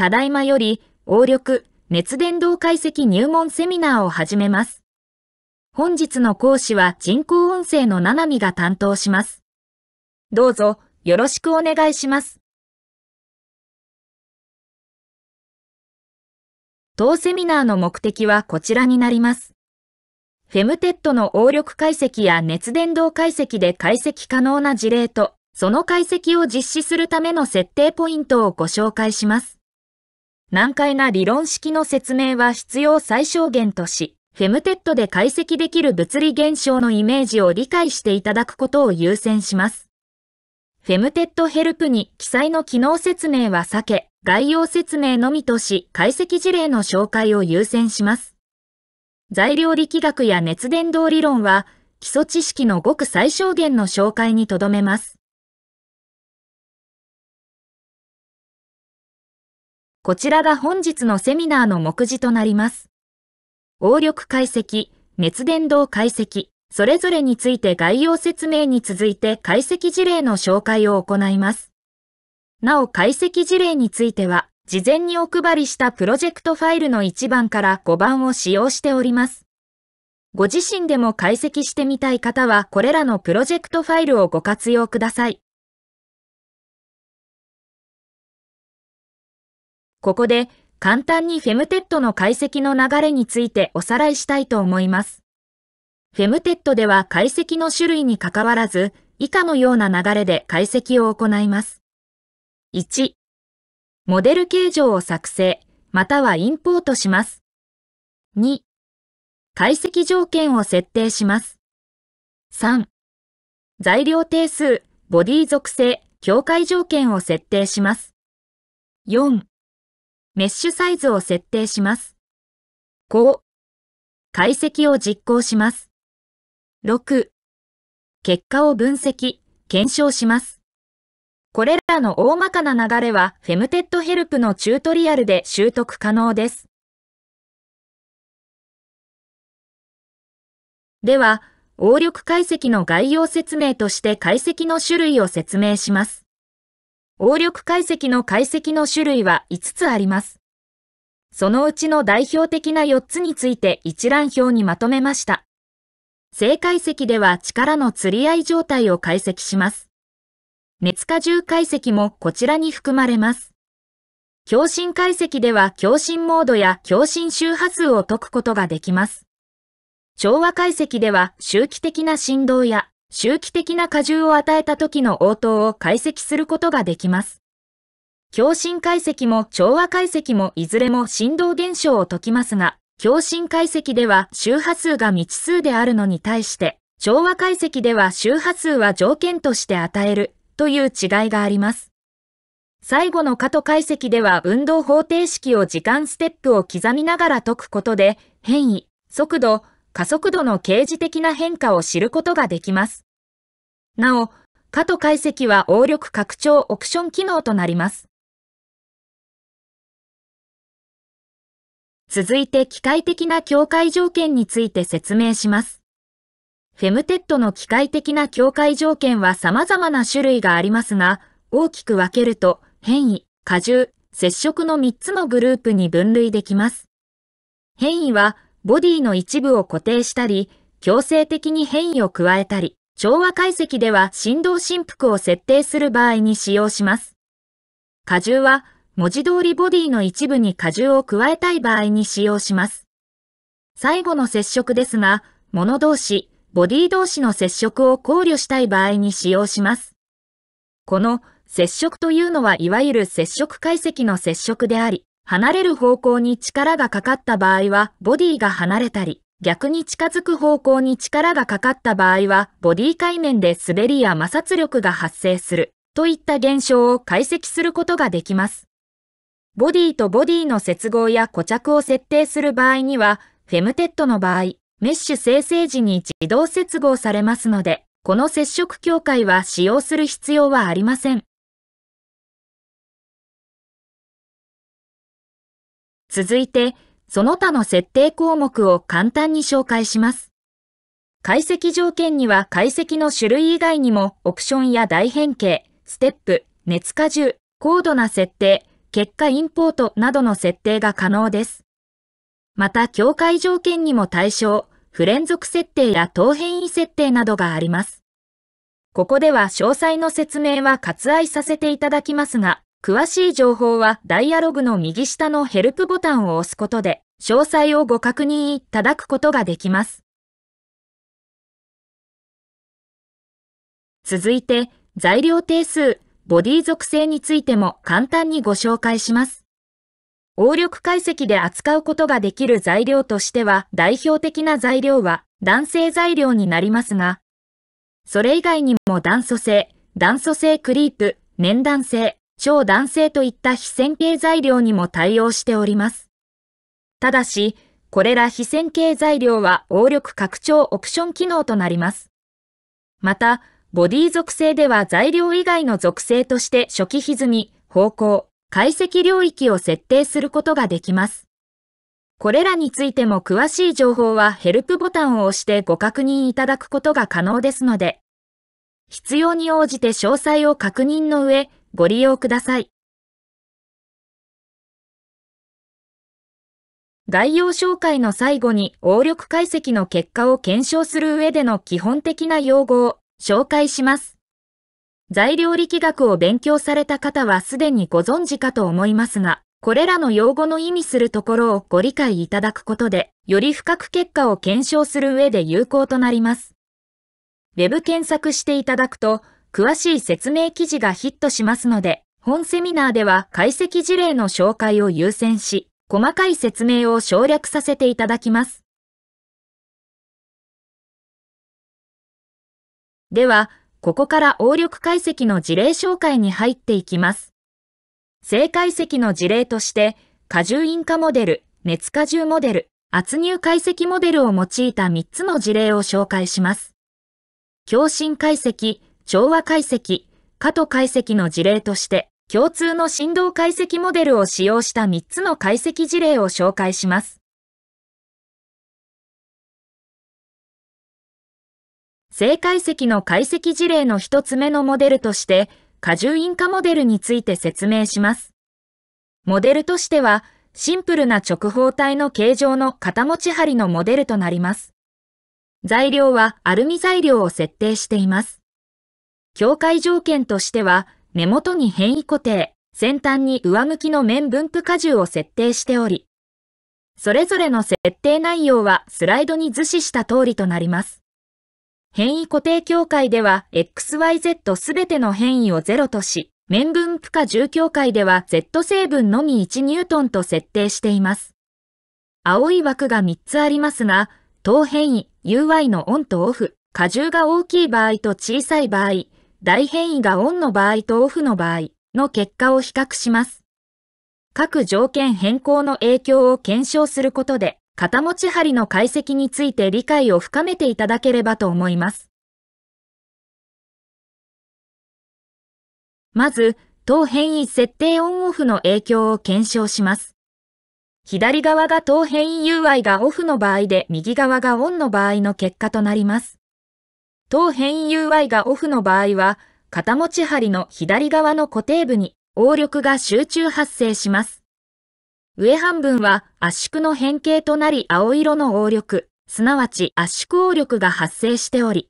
ただいまより、応力、熱伝導解析入門セミナーを始めます。本日の講師は人工音声のナナミが担当します。どうぞ、よろしくお願いします。当セミナーの目的はこちらになります。フェムテッドの応力解析や熱伝導解析で解析可能な事例と、その解析を実施するための設定ポイントをご紹介します。難解な理論式の説明は必要最小限とし、フェムテッドで解析できる物理現象のイメージを理解していただくことを優先します。フェムテッドヘルプに記載の機能説明は避け、概要説明のみとし、解析事例の紹介を優先します。材料力学や熱伝導理論は、基礎知識のごく最小限の紹介にとどめます。こちらが本日のセミナーの目次となります。応力解析、熱伝導解析、それぞれについて概要説明に続いて解析事例の紹介を行います。なお解析事例については、事前にお配りしたプロジェクトファイルの1番から5番を使用しております。ご自身でも解析してみたい方はこれらのプロジェクトファイルをご活用ください。ここで簡単にフェムテッドの解析の流れについておさらいしたいと思います。フェムテッドでは解析の種類にかかわらず、以下のような流れで解析を行います。1、モデル形状を作成、またはインポートします。2、解析条件を設定します。3、材料定数、ボディ属性、境界条件を設定します。4、メッシュサイズを設定します。5、解析を実行します。6、結果を分析、検証します。これらの大まかな流れは、フェムテッドヘルプのチュートリアルで習得可能です。では、応力解析の概要説明として解析の種類を説明します。応力解析の解析の種類は5つあります。そのうちの代表的な4つについて一覧表にまとめました。正解析では力の釣り合い状態を解析します。熱荷重解析もこちらに含まれます。共振解析では共振モードや共振周波数を解くことができます。調和解析では周期的な振動や周期的な荷重を与えた時の応答を解析することができます。共振解析も調和解析もいずれも振動現象を解きますが、共振解析では周波数が未知数であるのに対して、調和解析では周波数は条件として与えるという違いがあります。最後の加と解析では運動方程式を時間ステップを刻みながら解くことで、変異、速度、加速度の刑事的な変化を知ることができます。なお、加と解析は応力拡張オプション機能となります。続いて機械的な境界条件について説明します。フェムテッドの機械的な境界条件は様々な種類がありますが、大きく分けると変異、荷重、接触の3つのグループに分類できます。変異はボディの一部を固定したり、強制的に変異を加えたり、調和解析では振動振幅を設定する場合に使用します。荷重は、文字通りボディの一部に荷重を加えたい場合に使用します。最後の接触ですが、物同士、ボディ同士の接触を考慮したい場合に使用します。この接触というのはいわゆる接触解析の接触であり、離れる方向に力がかかった場合はボディが離れたり、逆に近づく方向に力がかかった場合はボディ界面で滑りや摩擦力が発生するといった現象を解析することができます。ボディとボディの接合や固着を設定する場合には、フェムテッドの場合、メッシュ生成時に自動接合されますので、この接触境界は使用する必要はありません。続いて、その他の設定項目を簡単に紹介します。解析条件には解析の種類以外にもオプションや大変形、ステップ、熱荷重、高度な設定、結果インポートなどの設定が可能です。また、境界条件にも対象、不連続設定や等変異設定などがあります。ここでは詳細の説明は割愛させていただきますが、詳しい情報はダイアログの右下のヘルプボタンを押すことで、詳細をご確認いただくことができます。続いて、材料定数、ボディ属性についても簡単にご紹介します。応力解析で扱うことができる材料としては代表的な材料は男性材料になりますが、それ以外にも断素性、断素性クリープ、粘弾性、超男性といった非線形材料にも対応しております。ただし、これら非線形材料は応力拡張オプション機能となります。また、ボディ属性では材料以外の属性として初期歪み、方向、解析領域を設定することができます。これらについても詳しい情報はヘルプボタンを押してご確認いただくことが可能ですので、必要に応じて詳細を確認の上、ご利用ください。概要紹介の最後に応力解析の結果を検証する上での基本的な用語を紹介します。材料力学を勉強された方はすでにご存知かと思いますが、これらの用語の意味するところをご理解いただくことで、より深く結果を検証する上で有効となります。Web 検索していただくと、詳しい説明記事がヒットしますので、本セミナーでは解析事例の紹介を優先し、細かい説明を省略させていただきます。では、ここから応力解析の事例紹介に入っていきます。正解析の事例として、過重因化モデル、熱過重モデル、圧入解析モデルを用いた3つの事例を紹介します。共振解析、昭和解析、加藤解析の事例として、共通の振動解析モデルを使用した3つの解析事例を紹介します。正解析の解析事例の1つ目のモデルとして、過重因果モデルについて説明します。モデルとしては、シンプルな直方体の形状の片持ち針のモデルとなります。材料はアルミ材料を設定しています。境界条件としては、根元に変異固定、先端に上向きの面分布荷重を設定しており、それぞれの設定内容はスライドに図示した通りとなります。変異固定境界では XYZ すべての変異を0とし、面分布荷重境界では Z 成分のみ1ニュートンと設定しています。青い枠が3つありますが、等変異、UI のオンとオフ、荷重が大きい場合と小さい場合、大変異がオンの場合とオフの場合の結果を比較します。各条件変更の影響を検証することで、肩持ち針の解析について理解を深めていただければと思います。まず、当変異設定オンオフの影響を検証します。左側が当変異 UI がオフの場合で右側がオンの場合の結果となります。当変 UI がオフの場合は、肩持ち針の左側の固定部に応力が集中発生します。上半分は圧縮の変形となり青色の応力、すなわち圧縮応力が発生しており、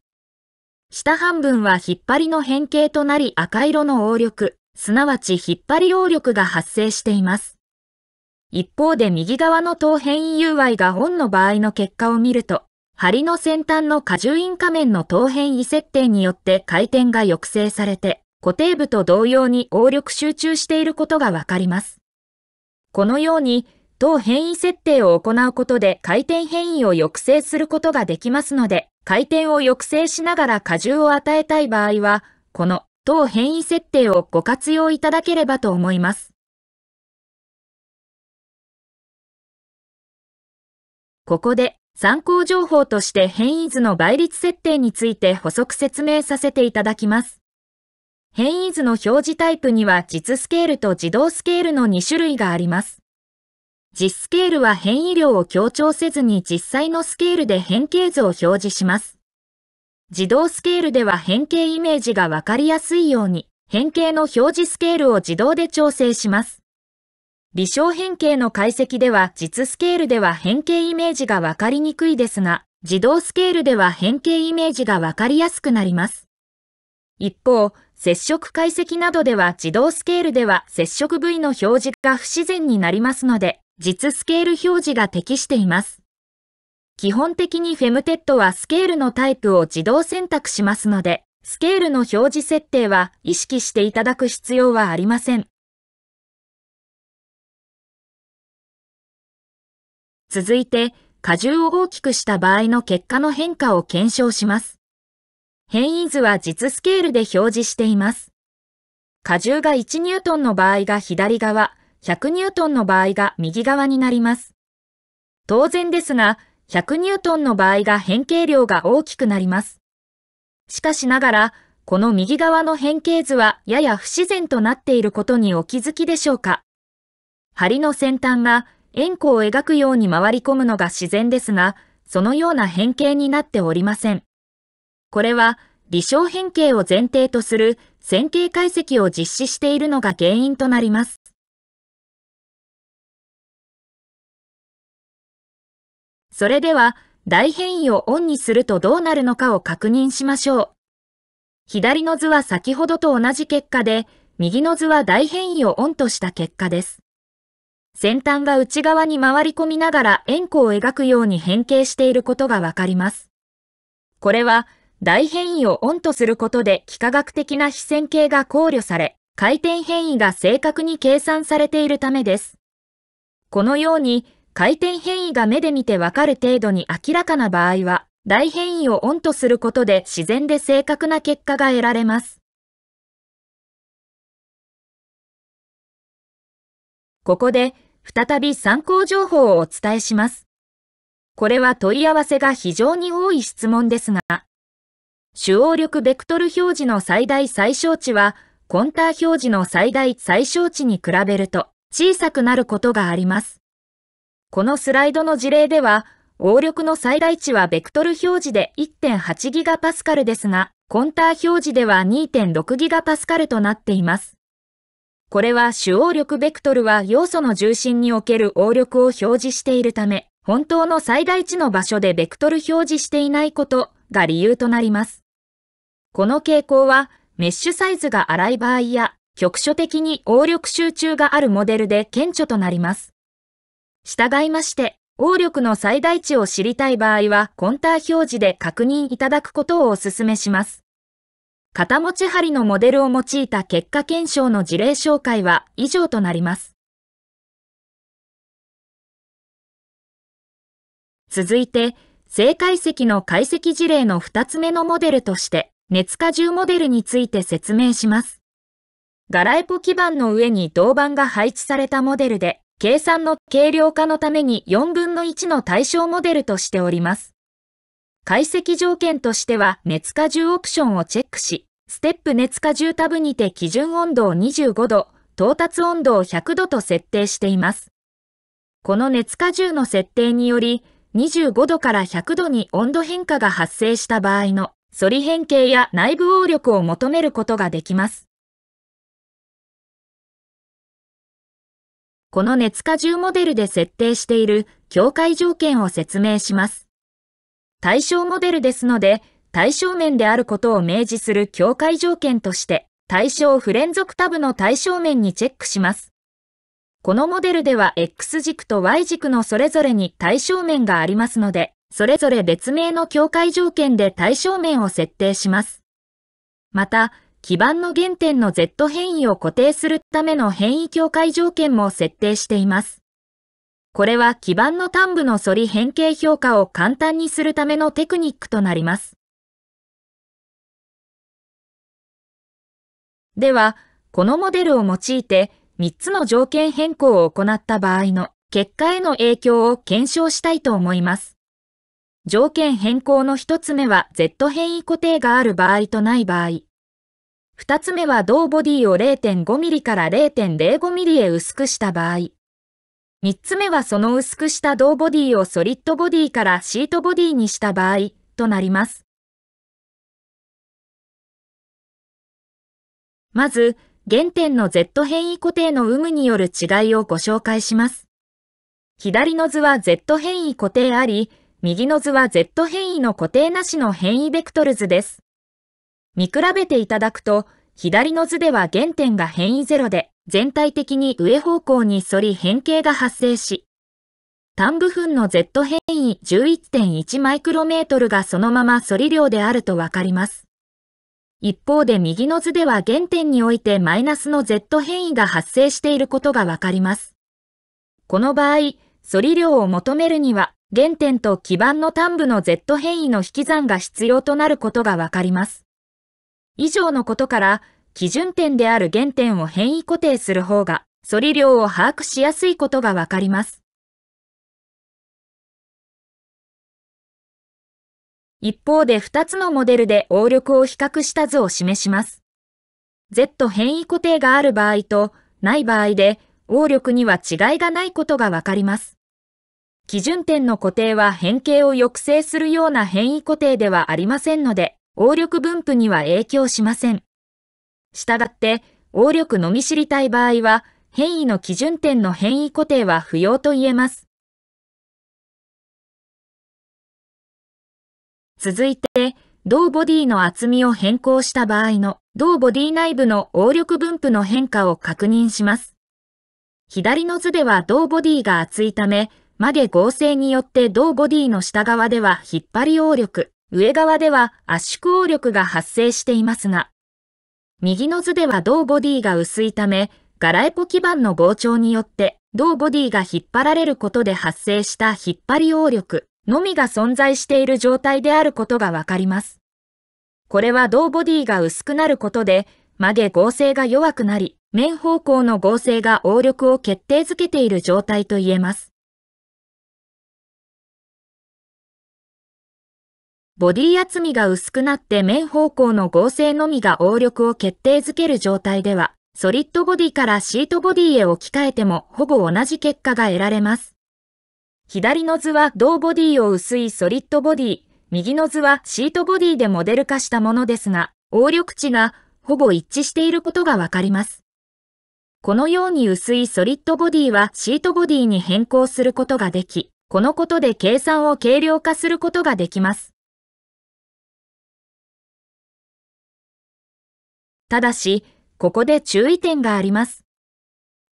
下半分は引っ張りの変形となり赤色の応力、すなわち引っ張り応力が発生しています。一方で右側の等変異 UI がオンの場合の結果を見ると、針の先端の荷重印仮面の等辺位設定によって回転が抑制されて、固定部と同様に応力集中していることがわかります。このように、等変異設定を行うことで回転変異を抑制することができますので、回転を抑制しながら荷重を与えたい場合は、この等変異設定をご活用いただければと思います。ここで参考情報として変異図の倍率設定について補足説明させていただきます。変異図の表示タイプには実スケールと自動スケールの2種類があります。実スケールは変異量を強調せずに実際のスケールで変形図を表示します。自動スケールでは変形イメージがわかりやすいように、変形の表示スケールを自動で調整します。微小変形の解析では実スケールでは変形イメージがわかりにくいですが、自動スケールでは変形イメージがわかりやすくなります。一方、接触解析などでは自動スケールでは接触部位の表示が不自然になりますので、実スケール表示が適しています。基本的にフェムテッドはスケールのタイプを自動選択しますので、スケールの表示設定は意識していただく必要はありません。続いて、荷重を大きくした場合の結果の変化を検証します。変異図は実スケールで表示しています。荷重が1ニュートンの場合が左側、1 0 0ニュートンの場合が右側になります。当然ですが、1 0 0ニュートンの場合が変形量が大きくなります。しかしながら、この右側の変形図はやや不自然となっていることにお気づきでしょうか。針の先端が円弧を描くように回り込むのが自然ですが、そのような変形になっておりません。これは、微小変形を前提とする線形解析を実施しているのが原因となります。それでは、大変異をオンにするとどうなるのかを確認しましょう。左の図は先ほどと同じ結果で、右の図は大変異をオンとした結果です。先端が内側に回り込みながら円弧を描くように変形していることがわかります。これは、大変異をオンとすることで幾何学的な非線形が考慮され、回転変異が正確に計算されているためです。このように、回転変異が目で見てわかる程度に明らかな場合は、大変異をオンとすることで自然で正確な結果が得られます。ここで再び参考情報をお伝えします。これは問い合わせが非常に多い質問ですが、主応力ベクトル表示の最大最小値は、コンター表示の最大最小値に比べると小さくなることがあります。このスライドの事例では、応力の最大値はベクトル表示で 1.8GPa ですが、コンター表示では 2.6GPa となっています。これは主応力ベクトルは要素の重心における応力を表示しているため、本当の最大値の場所でベクトル表示していないことが理由となります。この傾向は、メッシュサイズが荒い場合や、局所的に応力集中があるモデルで顕著となります。従いまして、応力の最大値を知りたい場合は、コンター表示で確認いただくことをお勧めします。肩持ち針のモデルを用いた結果検証の事例紹介は以上となります。続いて、正解析の解析事例の2つ目のモデルとして、熱荷重モデルについて説明します。ガラエポ基板の上に銅板が配置されたモデルで、計算の軽量化のために4分の1の対象モデルとしております。解析条件としては熱荷重オプションをチェックし、ステップ熱荷重タブにて基準温度を25度、到達温度を100度と設定しています。この熱荷重の設定により、25度から100度に温度変化が発生した場合の反り変形や内部応力を求めることができます。この熱荷重モデルで設定している境界条件を説明します。対象モデルですので、対象面であることを明示する境界条件として、対象不連続タブの対象面にチェックします。このモデルでは X 軸と Y 軸のそれぞれに対象面がありますので、それぞれ別名の境界条件で対象面を設定します。また、基盤の原点の Z 変異を固定するための変異境界条件も設定しています。これは基板の端部の反り変形評価を簡単にするためのテクニックとなります。では、このモデルを用いて3つの条件変更を行った場合の結果への影響を検証したいと思います。条件変更の1つ目は Z 変異固定がある場合とない場合。2つ目は同ボディを 0.5mm から 0.05mm へ薄くした場合。3つ目はその薄くした銅ボディをソリッドボディからシートボディにした場合となります。まず、原点の Z 変異固定の有無による違いをご紹介します。左の図は Z 変異固定あり、右の図は Z 変異の固定なしの変異ベクトル図です。見比べていただくと、左の図では原点が変異ゼロで、全体的に上方向に反り変形が発生し、単部分の Z 変異11.1マイクロメートルがそのまま反り量であるとわかります。一方で右の図では原点においてマイナスの Z 変異が発生していることがわかります。この場合、反り量を求めるには、原点と基板の端部の Z 変異の引き算が必要となることがわかります。以上のことから、基準点である原点を変異固定する方が、反り量を把握しやすいことがわかります。一方で2つのモデルで応力を比較した図を示します。Z 変異固定がある場合とない場合で、応力には違いがないことがわかります。基準点の固定は変形を抑制するような変異固定ではありませんので、応力分布には影響しません。したがって、応力のみ知りたい場合は、変異の基準点の変異固定は不要と言えます。続いて、同ボディの厚みを変更した場合の、同ボディ内部の応力分布の変化を確認します。左の図では同ボディが厚いため、曲げ合成によって同ボディの下側では引っ張り応力、上側では圧縮応力が発生していますが、右の図では同ボディが薄いため、ガラエポ基板の膨張によって、同ボディが引っ張られることで発生した引っ張り応力のみが存在している状態であることがわかります。これは同ボディが薄くなることで、曲げ合成が弱くなり、面方向の合成が応力を決定づけている状態と言えます。ボディ厚みが薄くなって面方向の合成のみが応力を決定づける状態では、ソリッドボディからシートボディへ置き換えてもほぼ同じ結果が得られます。左の図は同ボディを薄いソリッドボディ、右の図はシートボディでモデル化したものですが、応力値がほぼ一致していることがわかります。このように薄いソリッドボディはシートボディに変更することができ、このことで計算を軽量化することができます。ただし、ここで注意点があります。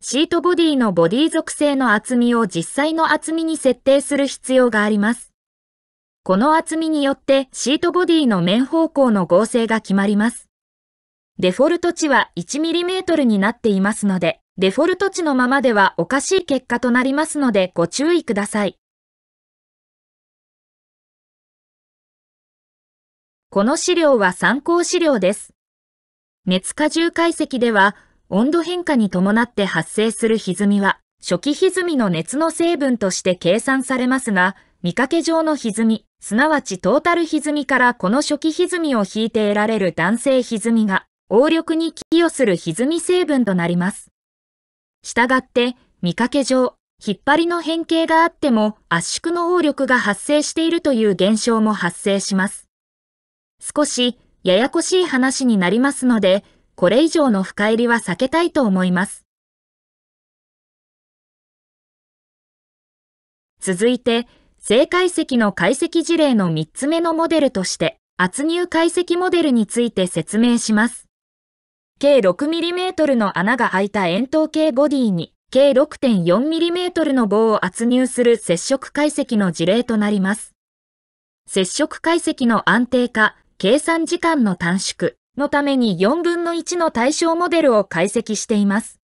シートボディのボディ属性の厚みを実際の厚みに設定する必要があります。この厚みによってシートボディの面方向の合成が決まります。デフォルト値は 1mm になっていますので、デフォルト値のままではおかしい結果となりますのでご注意ください。この資料は参考資料です。熱荷重解析では、温度変化に伴って発生する歪みは、初期歪みの熱の成分として計算されますが、見かけ上の歪み、すなわちトータル歪みからこの初期歪みを引いて得られる男性歪みが、応力に寄与する歪み成分となります。したがって、見かけ上、引っ張りの変形があっても圧縮の応力が発生しているという現象も発生します。少しややこしい話になりますので、これ以上の深入りは避けたいと思います。続いて、正解析の解析事例の3つ目のモデルとして、圧入解析モデルについて説明します。計 6mm の穴が開いた円筒形ボディに、計 6.4mm の棒を圧入する接触解析の事例となります。接触解析の安定化、計算時間の短縮のために4分の1の対象モデルを解析しています。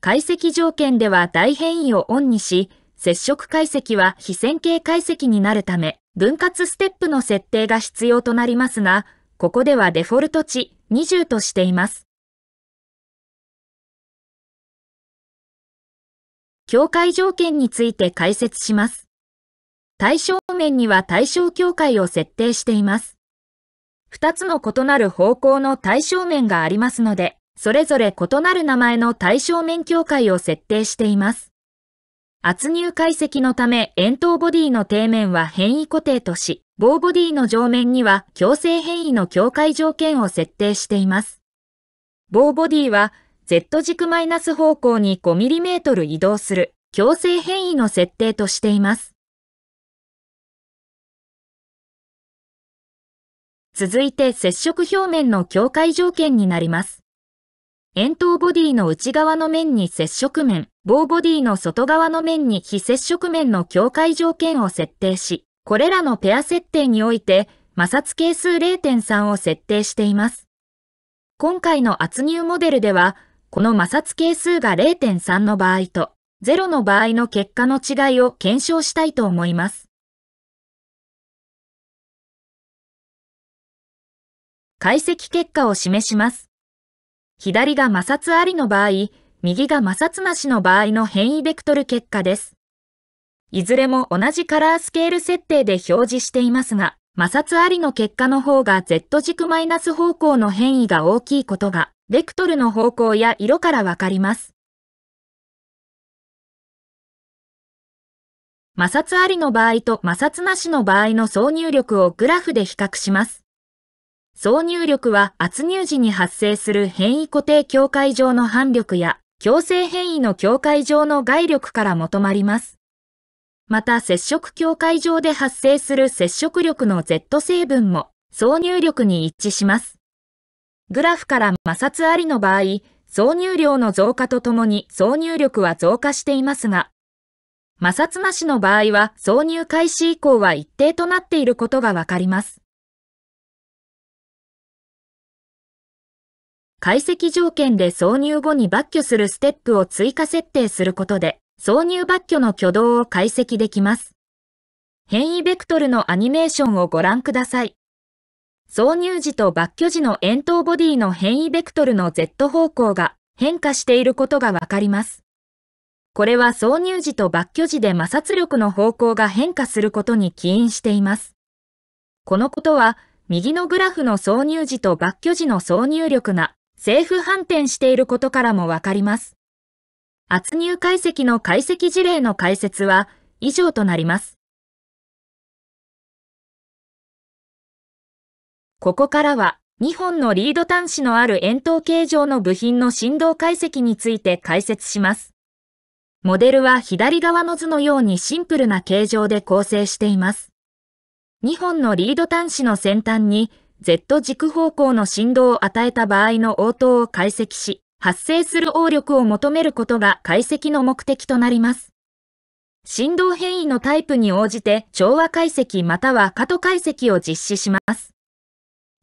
解析条件では大変異をオンにし、接触解析は非線形解析になるため、分割ステップの設定が必要となりますが、ここではデフォルト値20としています。境界条件について解説します。対象面には対象境界を設定しています。二つの異なる方向の対象面がありますので、それぞれ異なる名前の対象面境界を設定しています。圧入解析のため、円筒ボディの底面は変異固定とし、棒ボディの上面には強制変異の境界条件を設定しています。棒ボディは Z 軸マイナス方向に 5mm 移動する強制変異の設定としています。続いて接触表面の境界条件になります。円筒ボディの内側の面に接触面、棒ボディの外側の面に非接触面の境界条件を設定し、これらのペア設定において、摩擦係数0.3を設定しています。今回の圧入モデルでは、この摩擦係数が0.3の場合と0の場合の結果の違いを検証したいと思います。解析結果を示します。左が摩擦ありの場合、右が摩擦なしの場合の変異ベクトル結果です。いずれも同じカラースケール設定で表示していますが、摩擦ありの結果の方が Z 軸マイナス方向の変異が大きいことが、ベクトルの方向や色からわかります。摩擦ありの場合と摩擦なしの場合の挿入力をグラフで比較します。挿入力は圧入時に発生する変異固定境界上の反力や強制変異の境界上の外力から求まります。また接触境界上で発生する接触力の Z 成分も挿入力に一致します。グラフから摩擦ありの場合、挿入量の増加とともに挿入力は増加していますが、摩擦なしの場合は挿入開始以降は一定となっていることがわかります。解析条件で挿入後に抜去するステップを追加設定することで、挿入抜去の挙動を解析できます。変異ベクトルのアニメーションをご覧ください。挿入時と抜去時の円筒ボディの変異ベクトルの Z 方向が変化していることがわかります。これは挿入時と抜去時で摩擦力の方向が変化することに起因しています。このことは、右のグラフの挿入時と抜去時の挿入力が政府反転していることからもわかります。圧入解析の解析事例の解説は以上となります。ここからは2本のリード端子のある円筒形状の部品の振動解析について解説します。モデルは左側の図のようにシンプルな形状で構成しています。2本のリード端子の先端に Z 軸方向の振動を与えた場合の応答を解析し、発生する応力を求めることが解析の目的となります。振動変異のタイプに応じて調和解析または過渡解析を実施します。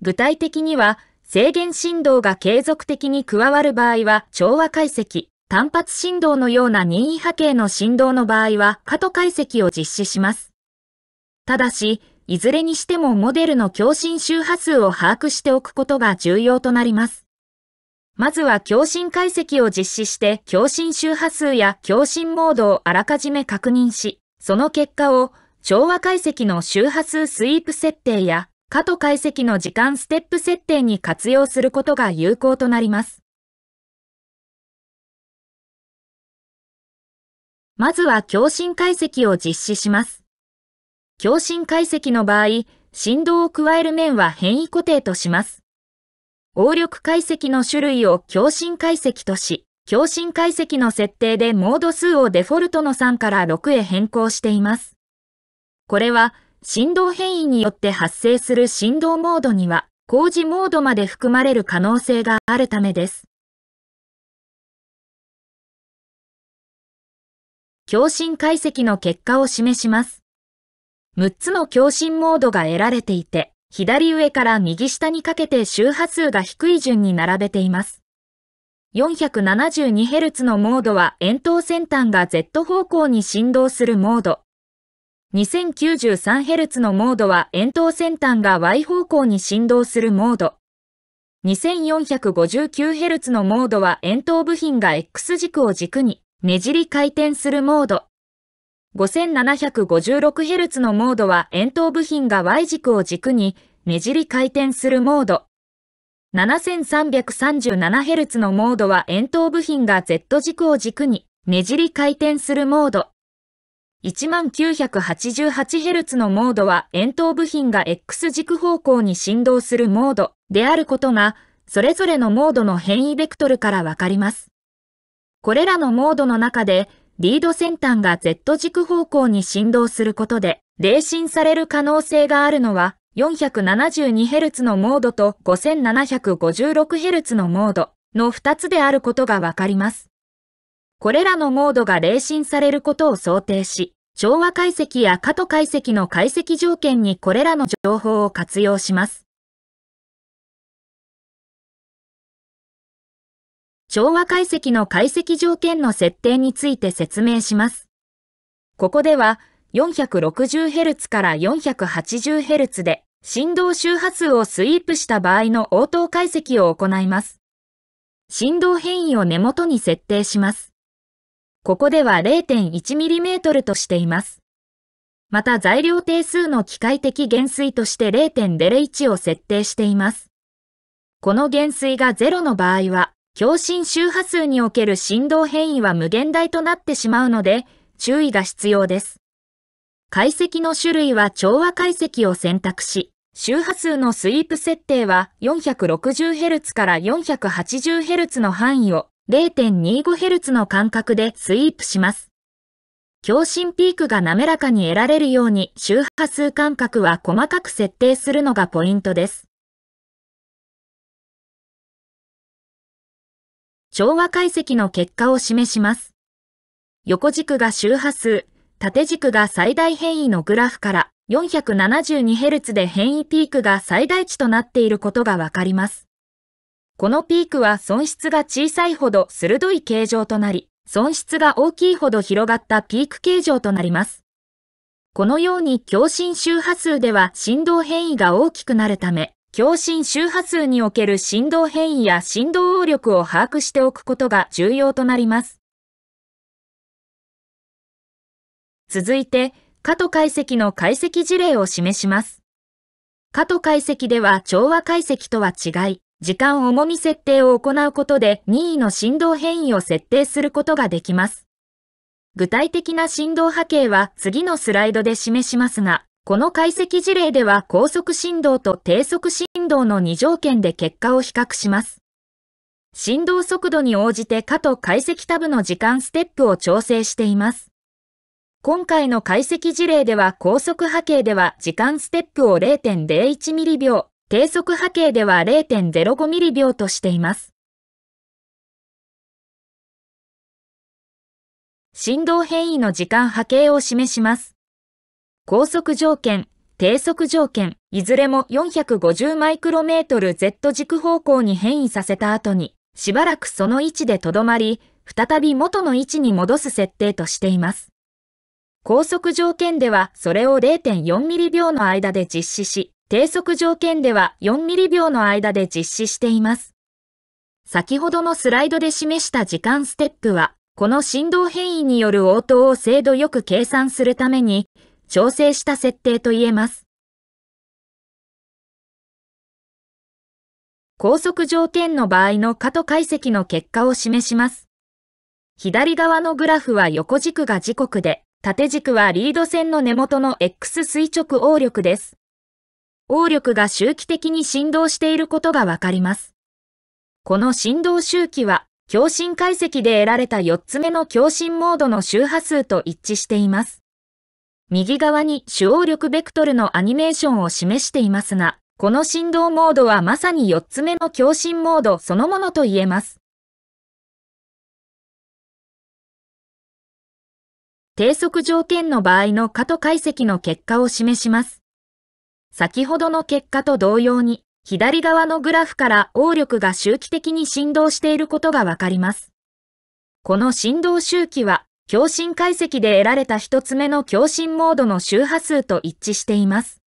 具体的には、制限振動が継続的に加わる場合は調和解析、単発振動のような任意波形の振動の場合は過渡解析を実施します。ただし、いずれにしてもモデルの共振周波数を把握しておくことが重要となります。まずは共振解析を実施して共振周波数や共振モードをあらかじめ確認し、その結果を調和解析の周波数スイープ設定や過渡解析の時間ステップ設定に活用することが有効となります。まずは共振解析を実施します。共振解析の場合、振動を加える面は変異固定とします。応力解析の種類を共振解析とし、共振解析の設定でモード数をデフォルトの3から6へ変更しています。これは、振動変異によって発生する振動モードには、工事モードまで含まれる可能性があるためです。共振解析の結果を示します。6つの共振モードが得られていて、左上から右下にかけて周波数が低い順に並べています。472Hz のモードは円筒先端が Z 方向に振動するモード。2093Hz のモードは円筒先端が Y 方向に振動するモード。2459Hz のモードは円筒部品が X 軸を軸にねじり回転するモード。5756Hz のモードは円筒部品が Y 軸を軸にねじり回転するモード。7337Hz のモードは円筒部品が Z 軸を軸にねじり回転するモード。1988Hz のモードは円筒部品が X 軸方向に振動するモードであることが、それぞれのモードの変異ベクトルからわかります。これらのモードの中で、リード先端が Z 軸方向に振動することで、冷震される可能性があるのは、472Hz のモードと 5756Hz のモードの2つであることがわかります。これらのモードが冷震されることを想定し、調和解析や過渡解析の解析条件にこれらの情報を活用します。昭和解析の解析条件の設定について説明します。ここでは 460Hz から 480Hz で振動周波数をスイープした場合の応答解析を行います。振動変異を根元に設定します。ここでは 0.1mm としています。また材料定数の機械的減衰として0.01を設定しています。この減衰が0の場合は、共振周波数における振動変異は無限大となってしまうので、注意が必要です。解析の種類は調和解析を選択し、周波数のスイープ設定は 460Hz から 480Hz の範囲を 0.25Hz の間隔でスイープします。共振ピークが滑らかに得られるように周波数間隔は細かく設定するのがポイントです。調和解析の結果を示します。横軸が周波数、縦軸が最大変異のグラフから 472Hz で変異ピークが最大値となっていることがわかります。このピークは損失が小さいほど鋭い形状となり、損失が大きいほど広がったピーク形状となります。このように共振周波数では振動変異が大きくなるため、共振周波数における振動変異や振動応力を把握しておくことが重要となります。続いて、加藤解析の解析事例を示します。加藤解析では調和解析とは違い、時間重み設定を行うことで任意の振動変異を設定することができます。具体的な振動波形は次のスライドで示しますが、この解析事例では高速振動と低速振動の2条件で結果を比較します。振動速度に応じてかと解析タブの時間ステップを調整しています。今回の解析事例では高速波形では時間ステップを0.01ミリ秒、低速波形では0.05ミリ秒としています。振動変異の時間波形を示します。高速条件、低速条件、いずれも450マイクロメートル Z 軸方向に変異させた後に、しばらくその位置でとどまり、再び元の位置に戻す設定としています。高速条件ではそれを0.4ミリ秒の間で実施し、低速条件では4ミリ秒の間で実施しています。先ほどのスライドで示した時間ステップは、この振動変異による応答を精度よく計算するために、調整した設定と言えます。高速条件の場合の過と解析の結果を示します。左側のグラフは横軸が時刻で、縦軸はリード線の根元の X 垂直応力です。応力が周期的に振動していることがわかります。この振動周期は、共振解析で得られた4つ目の共振モードの周波数と一致しています。右側に主応力ベクトルのアニメーションを示していますが、この振動モードはまさに4つ目の共振モードそのものと言えます。低速条件の場合の過と解析の結果を示します。先ほどの結果と同様に、左側のグラフから応力が周期的に振動していることがわかります。この振動周期は共振解析で得られた一つ目の共振モードの周波数と一致しています。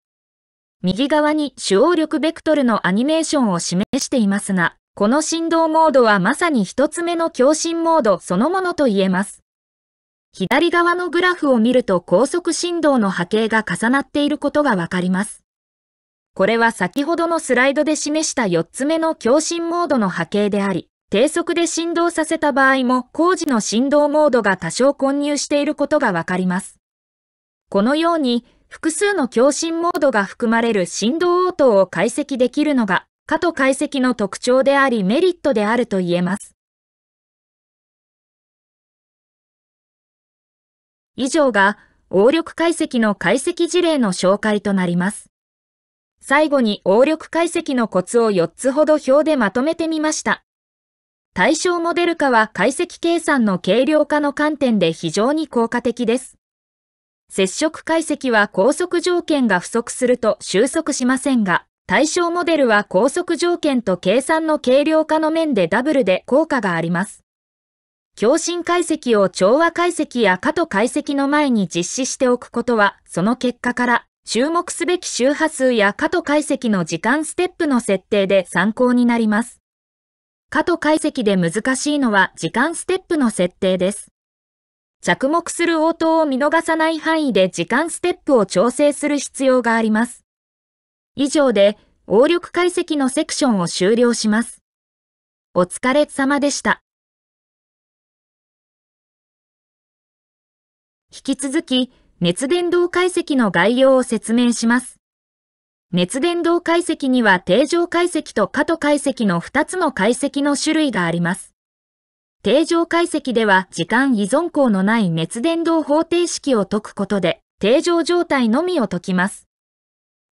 右側に主応力ベクトルのアニメーションを示していますが、この振動モードはまさに一つ目の共振モードそのものと言えます。左側のグラフを見ると高速振動の波形が重なっていることがわかります。これは先ほどのスライドで示した4つ目の共振モードの波形であり、低速で振動させた場合も工事の振動モードが多少混入していることがわかります。このように複数の共振モードが含まれる振動応答を解析できるのが加藤解析の特徴でありメリットであると言えます。以上が応力解析の解析事例の紹介となります。最後に応力解析のコツを4つほど表でまとめてみました。対象モデル化は解析計算の軽量化の観点で非常に効果的です。接触解析は高速条件が不足すると収束しませんが、対象モデルは高速条件と計算の軽量化の面でダブルで効果があります。共振解析を調和解析や過渡解析の前に実施しておくことは、その結果から注目すべき周波数や過渡解析の時間ステップの設定で参考になります。加と解析で難しいのは時間ステップの設定です。着目する応答を見逃さない範囲で時間ステップを調整する必要があります。以上で、応力解析のセクションを終了します。お疲れ様でした。引き続き、熱伝導解析の概要を説明します。熱伝導解析には定常解析と過渡解析の2つの解析の種類があります。定常解析では時間依存項のない熱伝導方程式を解くことで定常状態のみを解きます。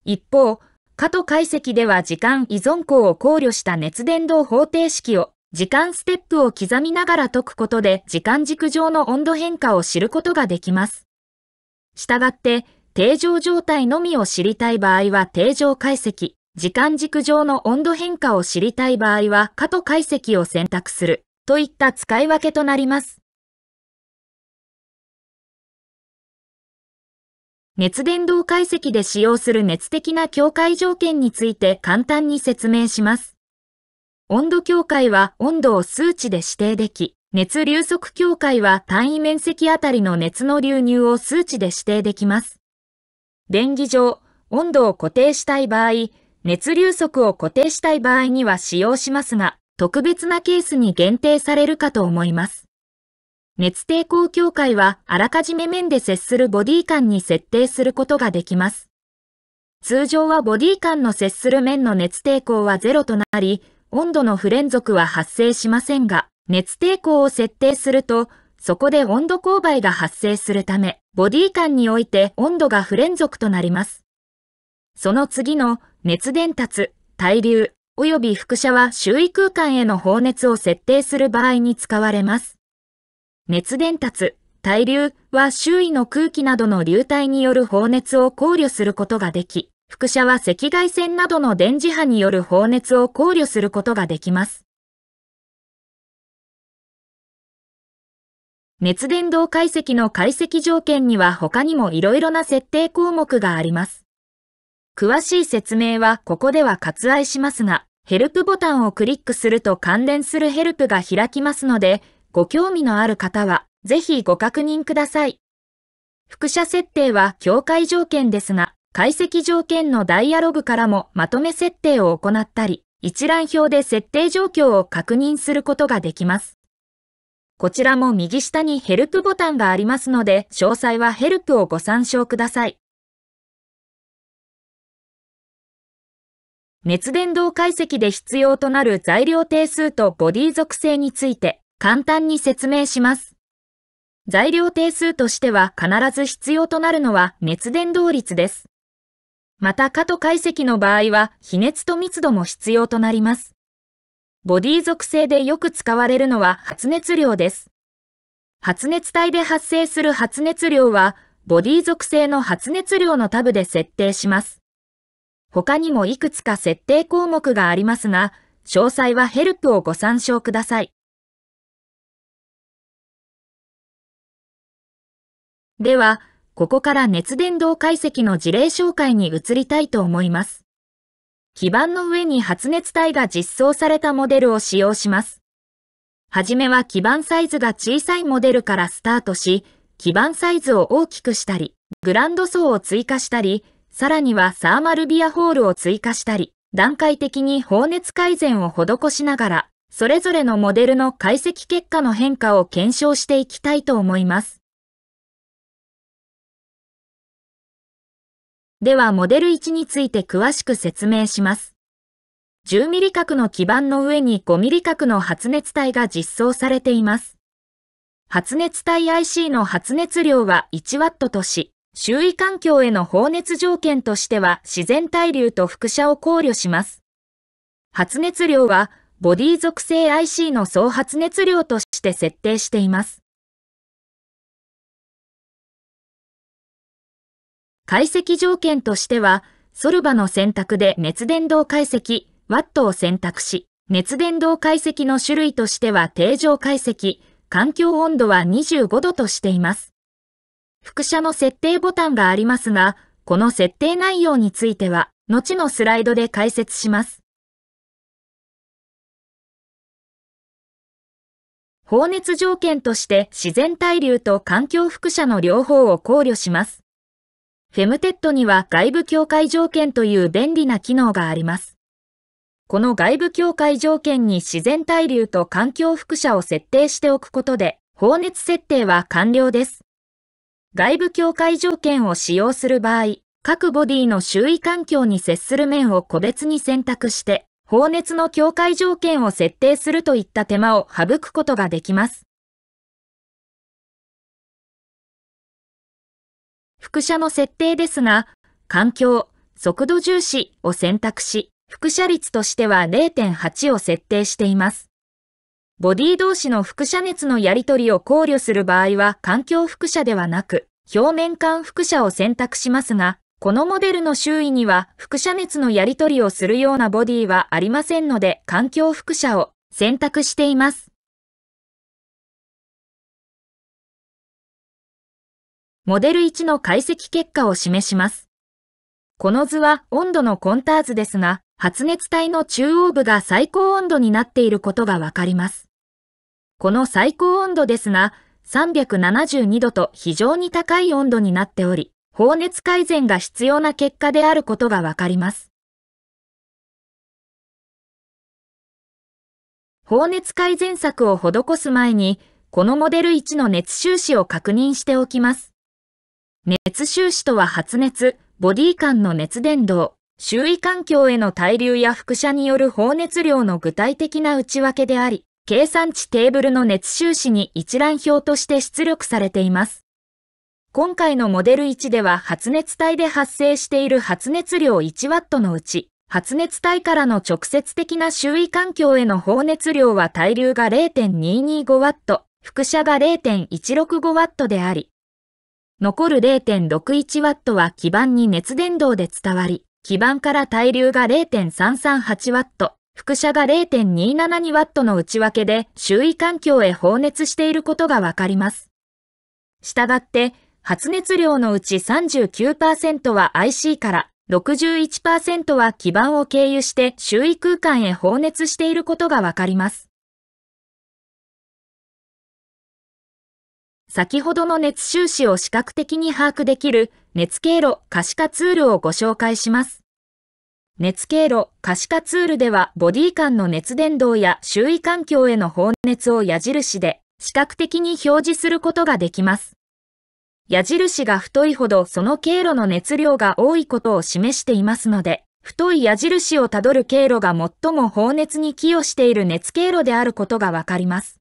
一方、過渡解析では時間依存項を考慮した熱伝導方程式を時間ステップを刻みながら解くことで時間軸上の温度変化を知ることができます。したがって、定常状態のみを知りたい場合は定常解析、時間軸上の温度変化を知りたい場合は過渡解析を選択する、といった使い分けとなります。熱伝導解析で使用する熱的な境界条件について簡単に説明します。温度境界は温度を数値で指定でき、熱流速境界は単位面積あたりの熱の流入を数値で指定できます。便宜上、温度を固定したい場合、熱流速を固定したい場合には使用しますが、特別なケースに限定されるかと思います。熱抵抗境界はあらかじめ面で接するボディ間に設定することができます。通常はボディ間の接する面の熱抵抗は0となり、温度の不連続は発生しませんが、熱抵抗を設定すると、そこで温度勾配が発生するため、ボディ間において温度が不連続となります。その次の熱伝達、対流、及び副車は周囲空間への放熱を設定する場合に使われます。熱伝達、対流は周囲の空気などの流体による放熱を考慮することができ、副車は赤外線などの電磁波による放熱を考慮することができます。熱伝導解析の解析条件には他にも色々な設定項目があります。詳しい説明はここでは割愛しますが、ヘルプボタンをクリックすると関連するヘルプが開きますので、ご興味のある方はぜひご確認ください。複写設定は境界条件ですが、解析条件のダイアログからもまとめ設定を行ったり、一覧表で設定状況を確認することができます。こちらも右下にヘルプボタンがありますので、詳細はヘルプをご参照ください。熱伝導解析で必要となる材料定数とボディ属性について簡単に説明します。材料定数としては必ず必要となるのは熱伝導率です。また、加と解析の場合は、比熱と密度も必要となります。ボディ属性でよく使われるのは発熱量です。発熱体で発生する発熱量は、ボディ属性の発熱量のタブで設定します。他にもいくつか設定項目がありますが、詳細はヘルプをご参照ください。では、ここから熱伝導解析の事例紹介に移りたいと思います。基板の上に発熱体が実装されたモデルを使用します。はじめは基板サイズが小さいモデルからスタートし、基板サイズを大きくしたり、グランド層を追加したり、さらにはサーマルビアホールを追加したり、段階的に放熱改善を施しながら、それぞれのモデルの解析結果の変化を検証していきたいと思います。ではモデル1について詳しく説明します。10ミリ角の基板の上に5ミリ角の発熱体が実装されています。発熱体 IC の発熱量は 1W とし、周囲環境への放熱条件としては自然対流と副射を考慮します。発熱量はボディ属性 IC の総発熱量として設定しています。解析条件としては、ソルバの選択で熱伝導解析、ワットを選択し、熱伝導解析の種類としては定常解析、環境温度は25度としています。副写の設定ボタンがありますが、この設定内容については、後のスライドで解説します。放熱条件として自然対流と環境副写の両方を考慮します。フェムテッドには外部境界条件という便利な機能があります。この外部境界条件に自然対流と環境複射を設定しておくことで、放熱設定は完了です。外部境界条件を使用する場合、各ボディの周囲環境に接する面を個別に選択して、放熱の境界条件を設定するといった手間を省くことができます。副車の設定ですが、環境、速度重視を選択し、副車率としては0.8を設定しています。ボディ同士の副車熱のやり取りを考慮する場合は環境副車ではなく、表面間副車を選択しますが、このモデルの周囲には副車熱のやり取りをするようなボディはありませんので環境副車を選択しています。モデル1の解析結果を示します。この図は温度のコンター図ですが、発熱体の中央部が最高温度になっていることがわかります。この最高温度ですが、372度と非常に高い温度になっており、放熱改善が必要な結果であることがわかります。放熱改善策を施す前に、このモデル1の熱収支を確認しておきます。熱収支とは発熱、ボディ間の熱伝導、周囲環境への対流や副射による放熱量の具体的な内訳であり、計算値テーブルの熱収支に一覧表として出力されています。今回のモデル1では発熱体で発生している発熱量 1W のうち、発熱体からの直接的な周囲環境への放熱量は対流が 0.225W、副射が 0.165W であり、残る 0.61W は基板に熱伝導で伝わり、基板から対流が 0.338W、副射が 0.272W の内訳で周囲環境へ放熱していることがわかります。したがって、発熱量のうち39%は IC から61%は基板を経由して周囲空間へ放熱していることがわかります。先ほどの熱収支を視覚的に把握できる熱経路可視化ツールをご紹介します。熱経路可視化ツールではボディ間の熱伝導や周囲環境への放熱を矢印で視覚的に表示することができます。矢印が太いほどその経路の熱量が多いことを示していますので、太い矢印をたどる経路が最も放熱に寄与している熱経路であることがわかります。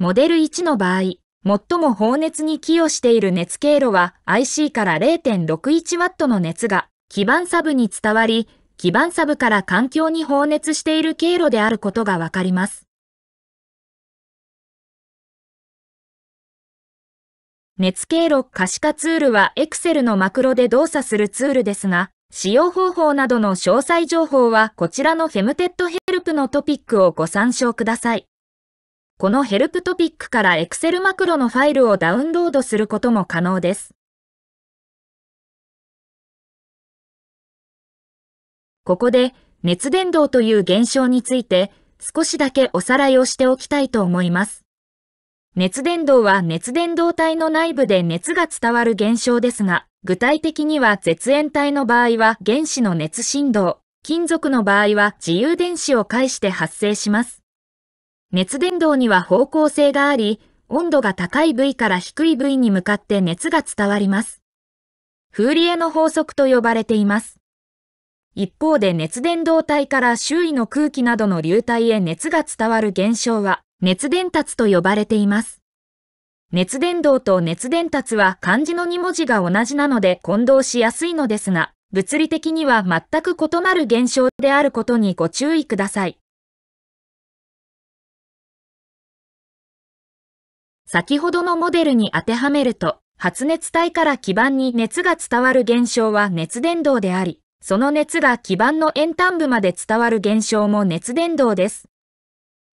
モデル1の場合、最も放熱に寄与している熱経路は IC から 0.61W の熱が基板サブに伝わり、基板サブから環境に放熱している経路であることがわかります。熱経路可視化ツールは Excel のマクロで動作するツールですが、使用方法などの詳細情報はこちらの FemTed ヘルプのトピックをご参照ください。このヘルプトピックから Excel マクロのファイルをダウンロードすることも可能です。ここで熱伝導という現象について少しだけおさらいをしておきたいと思います。熱伝導は熱伝導体の内部で熱が伝わる現象ですが、具体的には絶縁体の場合は原子の熱振動、金属の場合は自由電子を介して発生します。熱伝導には方向性があり、温度が高い部位から低い部位に向かって熱が伝わります。フーリエの法則と呼ばれています。一方で熱伝導体から周囲の空気などの流体へ熱が伝わる現象は熱伝達と呼ばれています。熱伝導と熱伝達は漢字の2文字が同じなので混同しやすいのですが、物理的には全く異なる現象であることにご注意ください。先ほどのモデルに当てはめると、発熱体から基板に熱が伝わる現象は熱伝導であり、その熱が基板の円端部まで伝わる現象も熱伝導です。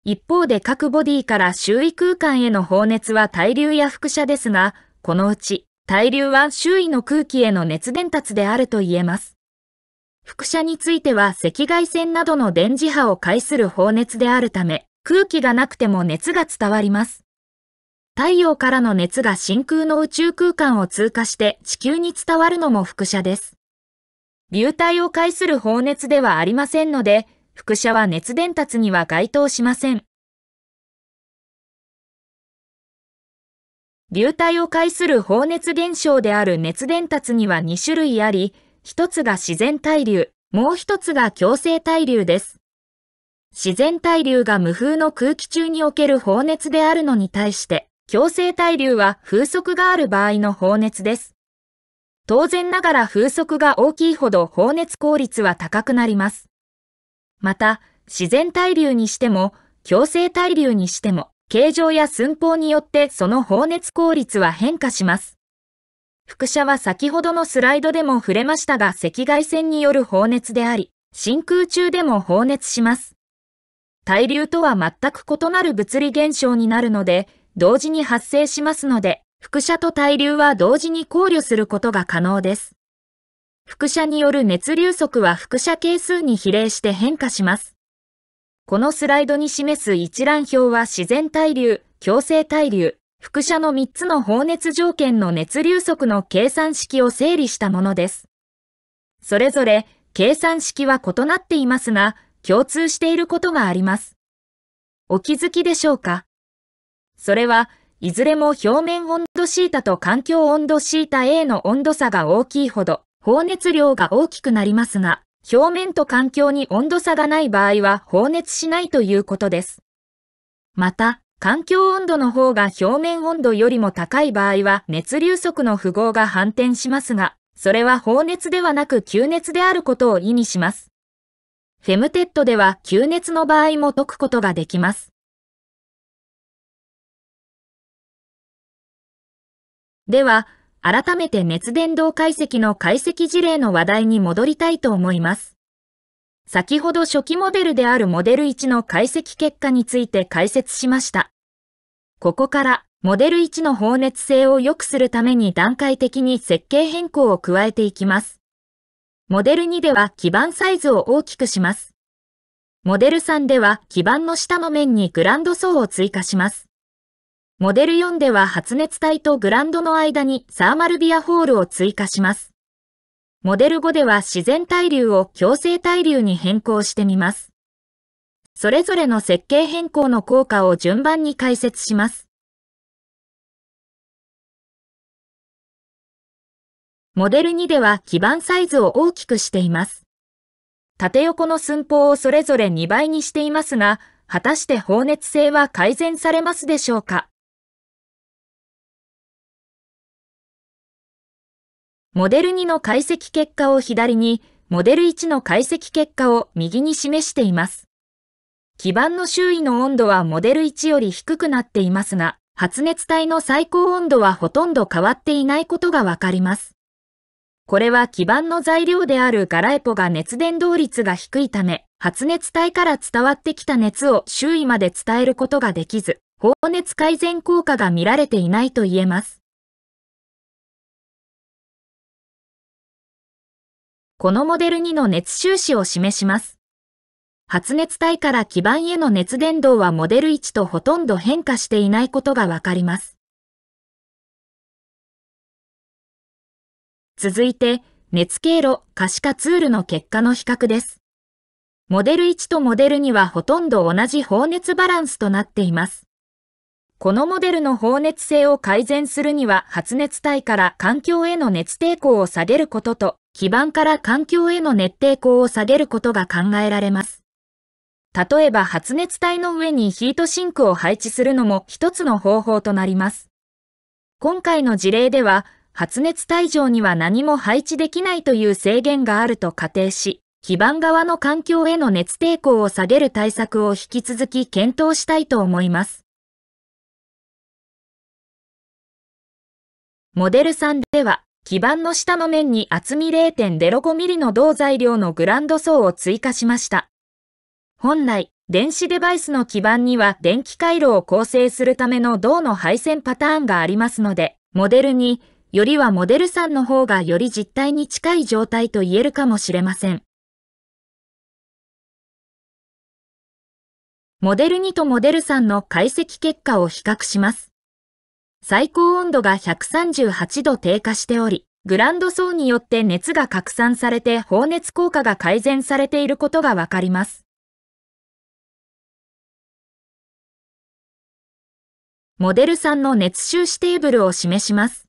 一方で各ボディから周囲空間への放熱は対流や副射ですが、このうち対流は周囲の空気への熱伝達であると言えます。副射については赤外線などの電磁波を介する放熱であるため、空気がなくても熱が伝わります。太陽からの熱が真空の宇宙空間を通過して地球に伝わるのも副射です。流体を介する放熱ではありませんので、副射は熱伝達には該当しません。流体を介する放熱現象である熱伝達には2種類あり、一つが自然対流、もう一つが強制対流です。自然対流が無風の空気中における放熱であるのに対して、強制対流は風速がある場合の放熱です。当然ながら風速が大きいほど放熱効率は高くなります。また、自然対流にしても、強制対流にしても、形状や寸法によってその放熱効率は変化します。副車は先ほどのスライドでも触れましたが赤外線による放熱であり、真空中でも放熱します。対流とは全く異なる物理現象になるので、同時に発生しますので、副車と対流は同時に考慮することが可能です。副車による熱流速は副車係数に比例して変化します。このスライドに示す一覧表は自然対流、強制対流、副車の3つの放熱条件の熱流速の計算式を整理したものです。それぞれ計算式は異なっていますが、共通していることがあります。お気づきでしょうかそれはいずれも表面温度シータと環境温度シータ A の温度差が大きいほど放熱量が大きくなりますが、表面と環境に温度差がない場合は放熱しないということです。また、環境温度の方が表面温度よりも高い場合は熱流速の符号が反転しますが、それは放熱ではなく吸熱であることを意味します。フェムテッドでは吸熱の場合も解くことができます。では、改めて熱伝導解析の解析事例の話題に戻りたいと思います。先ほど初期モデルであるモデル1の解析結果について解説しました。ここから、モデル1の放熱性を良くするために段階的に設計変更を加えていきます。モデル2では基板サイズを大きくします。モデル3では基板の下の面にグランド層を追加します。モデル4では発熱体とグランドの間にサーマルビアホールを追加します。モデル5では自然対流を強制対流に変更してみます。それぞれの設計変更の効果を順番に解説します。モデル2では基板サイズを大きくしています。縦横の寸法をそれぞれ2倍にしていますが、果たして放熱性は改善されますでしょうかモデル2の解析結果を左に、モデル1の解析結果を右に示しています。基板の周囲の温度はモデル1より低くなっていますが、発熱体の最高温度はほとんど変わっていないことがわかります。これは基板の材料であるガラエポが熱伝導率が低いため、発熱体から伝わってきた熱を周囲まで伝えることができず、放熱改善効果が見られていないと言えます。このモデル2の熱収支を示します。発熱体から基板への熱伝導はモデル1とほとんど変化していないことがわかります。続いて、熱経路可視化ツールの結果の比較です。モデル1とモデル2はほとんど同じ放熱バランスとなっています。このモデルの放熱性を改善するには発熱体から環境への熱抵抗を下げることと基盤から環境への熱抵抗を下げることが考えられます。例えば発熱体の上にヒートシンクを配置するのも一つの方法となります。今回の事例では、発熱体上には何も配置できないという制限があると仮定し、基盤側の環境への熱抵抗を下げる対策を引き続き検討したいと思います。モデル3では、基板の下の面に厚み0 0 5ミリの同材料のグランド層を追加しました。本来、電子デバイスの基板には電気回路を構成するための銅の配線パターンがありますので、モデルによりはモデル3の方がより実態に近い状態と言えるかもしれません。モデル2とモデル3の解析結果を比較します。最高温度が138度低下しており、グランド層によって熱が拡散されて放熱効果が改善されていることがわかります。モデル3の熱収支テーブルを示します。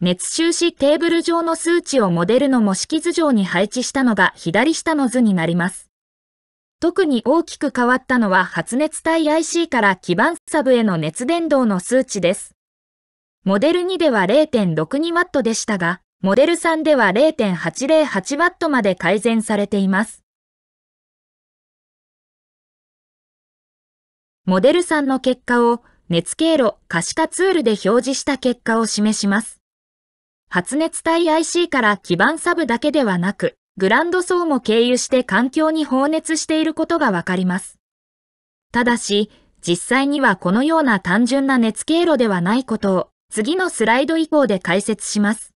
熱収支テーブル上の数値をモデルの模式図上に配置したのが左下の図になります。特に大きく変わったのは発熱体 IC から基板サブへの熱伝導の数値です。モデル2では 0.62W でしたが、モデル3では 0.808W まで改善されています。モデル3の結果を熱経路可視化ツールで表示した結果を示します。発熱体 IC から基板サブだけではなく、グランド層も経由して環境に放熱していることがわかります。ただし、実際にはこのような単純な熱経路ではないことを次のスライド以降で解説します。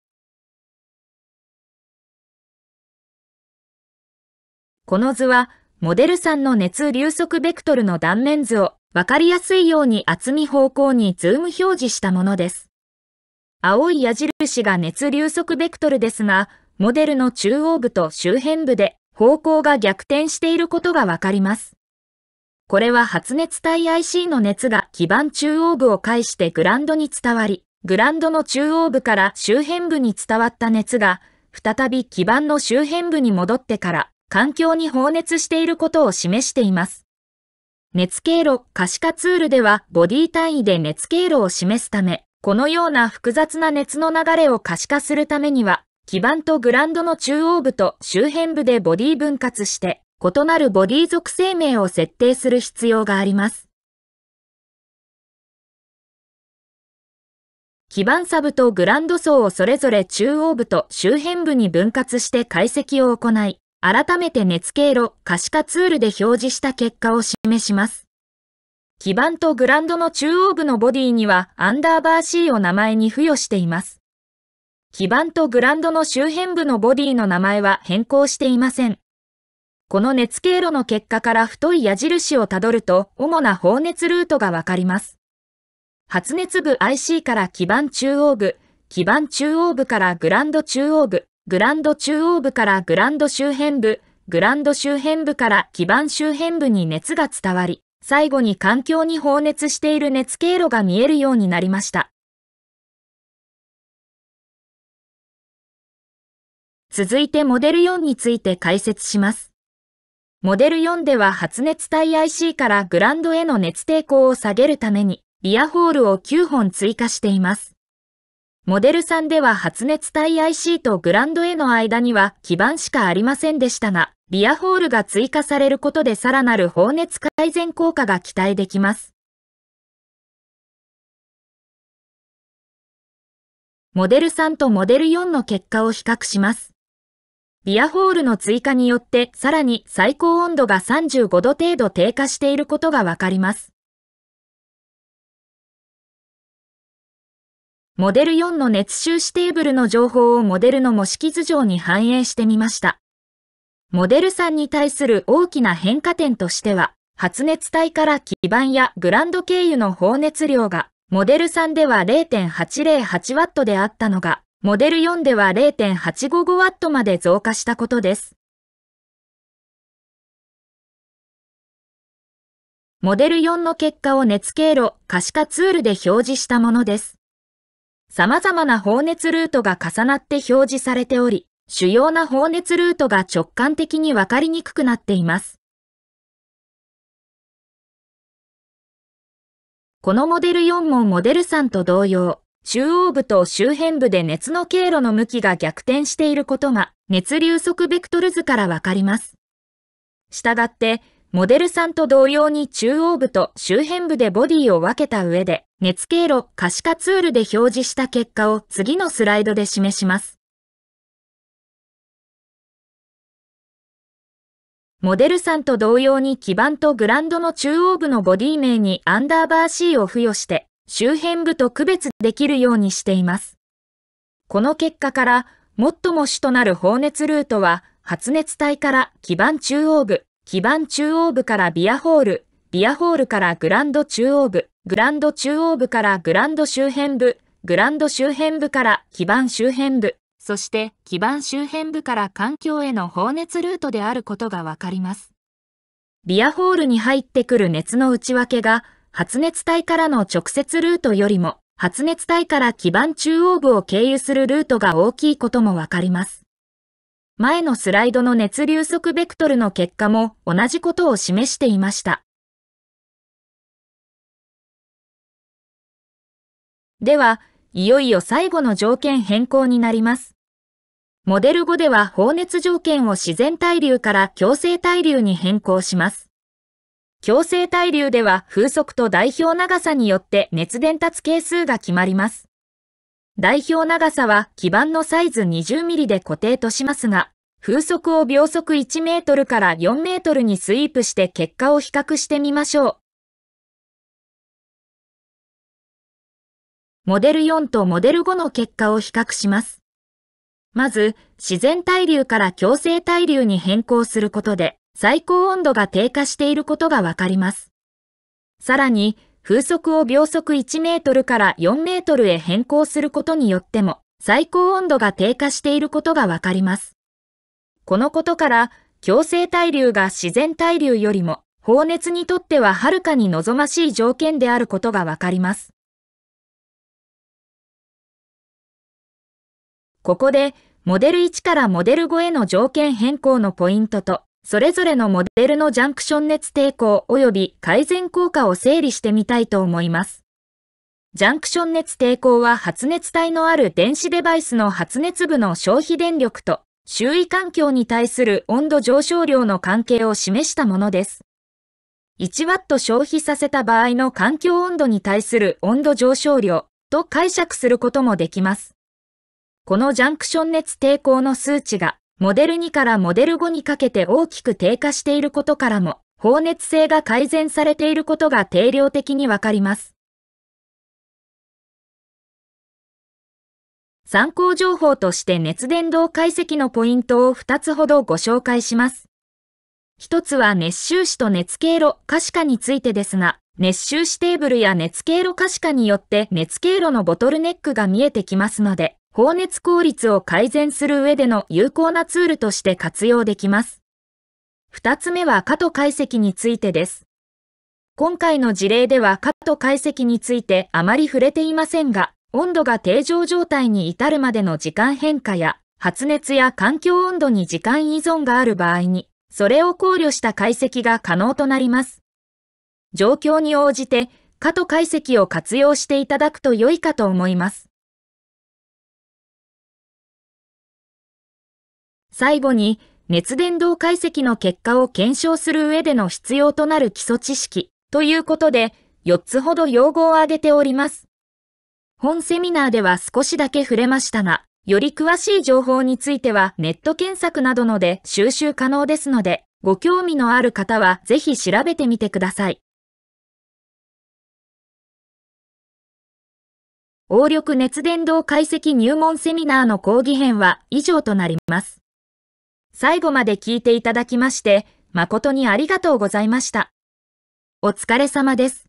この図は、モデルさんの熱流速ベクトルの断面図をわかりやすいように厚み方向にズーム表示したものです。青い矢印が熱流速ベクトルですが、モデルの中央部と周辺部で方向が逆転していることがわかります。これは発熱体 IC の熱が基板中央部を介してグランドに伝わり、グランドの中央部から周辺部に伝わった熱が、再び基板の周辺部に戻ってから、環境に放熱していることを示しています。熱経路可視化ツールでは、ボディ単位で熱経路を示すため、このような複雑な熱の流れを可視化するためには、基板とグランドの中央部と周辺部でボディ分割して、異なるボディ属性名を設定する必要があります。基板サブとグランド層をそれぞれ中央部と周辺部に分割して解析を行い、改めて熱経路可視化ツールで表示した結果を示します。基板とグランドの中央部のボディにはアンダーバー C を名前に付与しています。基板とグランドの周辺部のボディの名前は変更していません。この熱経路の結果から太い矢印をたどると、主な放熱ルートがわかります。発熱部 IC から基板中央部、基板中央部からグランド中央部、グランド中央部からグランド周辺部、グランド周辺部から基板周辺部に熱が伝わり、最後に環境に放熱している熱経路が見えるようになりました。続いてモデル4について解説します。モデル4では発熱体 IC からグランドへの熱抵抗を下げるために、リアホールを9本追加しています。モデル3では発熱体 IC とグランドへの間には基板しかありませんでしたが、リアホールが追加されることでさらなる放熱改善効果が期待できます。モデル3とモデル4の結果を比較します。ビアホールの追加によってさらに最高温度が35度程度低下していることがわかります。モデル4の熱収支テーブルの情報をモデルの模式図上に反映してみました。モデル3に対する大きな変化点としては、発熱体から基板やグランド経由の放熱量が、モデル3では0.808ワットであったのが、モデル4では 0.855W まで増加したことです。モデル4の結果を熱経路可視化ツールで表示したものです。様々な放熱ルートが重なって表示されており、主要な放熱ルートが直感的にわかりにくくなっています。このモデル4もモデル3と同様、中央部と周辺部で熱の経路の向きが逆転していることが熱流速ベクトル図からわかります。したがって、モデルさんと同様に中央部と周辺部でボディを分けた上で、熱経路可視化ツールで表示した結果を次のスライドで示します。モデルさんと同様に基板とグランドの中央部のボディ名にアンダーバー C を付与して、周辺部と区別できるようにしています。この結果から、最も主となる放熱ルートは、発熱体から基板中央部、基板中央部からビアホール、ビアホールからグランド中央部、グランド中央部からグランド周辺部、グランド周辺部から基板周辺部、そして基板周辺部から環境への放熱ルートであることがわかります。ビアホールに入ってくる熱の内訳が発熱体からの直接ルートよりも、発熱体から基板中央部を経由するルートが大きいこともわかります。前のスライドの熱流速ベクトルの結果も同じことを示していました。では、いよいよ最後の条件変更になります。モデル5では放熱条件を自然対流から強制対流に変更します。強制対流では風速と代表長さによって熱伝達係数が決まります。代表長さは基板のサイズ2 0ミリで固定としますが、風速を秒速1メートルから4メートルにスイープして結果を比較してみましょう。モデル4とモデル5の結果を比較します。まず、自然対流から強制対流に変更することで、最高温度が低下していることがわかります。さらに、風速を秒速1メートルから4メートルへ変更することによっても、最高温度が低下していることがわかります。このことから、強制対流が自然対流よりも、放熱にとってははるかに望ましい条件であることがわかります。ここで、モデル1からモデル5への条件変更のポイントと、それぞれのモデルのジャンクション熱抵抗及び改善効果を整理してみたいと思います。ジャンクション熱抵抗は発熱体のある電子デバイスの発熱部の消費電力と周囲環境に対する温度上昇量の関係を示したものです。1W 消費させた場合の環境温度に対する温度上昇量と解釈することもできます。このジャンクション熱抵抗の数値がモデル2からモデル5にかけて大きく低下していることからも、放熱性が改善されていることが定量的にわかります。参考情報として熱伝導解析のポイントを2つほどご紹介します。1つは熱収支と熱経路可視化についてですが、熱収支テーブルや熱経路可視化によって熱経路のボトルネックが見えてきますので、放熱効率を改善する上での有効なツールとして活用できます。二つ目は加と解析についてです。今回の事例では加ト解析についてあまり触れていませんが、温度が定常状態に至るまでの時間変化や、発熱や環境温度に時間依存がある場合に、それを考慮した解析が可能となります。状況に応じて、加と解析を活用していただくと良いかと思います。最後に、熱伝導解析の結果を検証する上での必要となる基礎知識ということで、4つほど用語を挙げております。本セミナーでは少しだけ触れましたが、より詳しい情報についてはネット検索などので収集可能ですので、ご興味のある方はぜひ調べてみてください。応力熱伝導解析入門セミナーの講義編は以上となります。最後まで聞いていただきまして、誠にありがとうございました。お疲れ様です。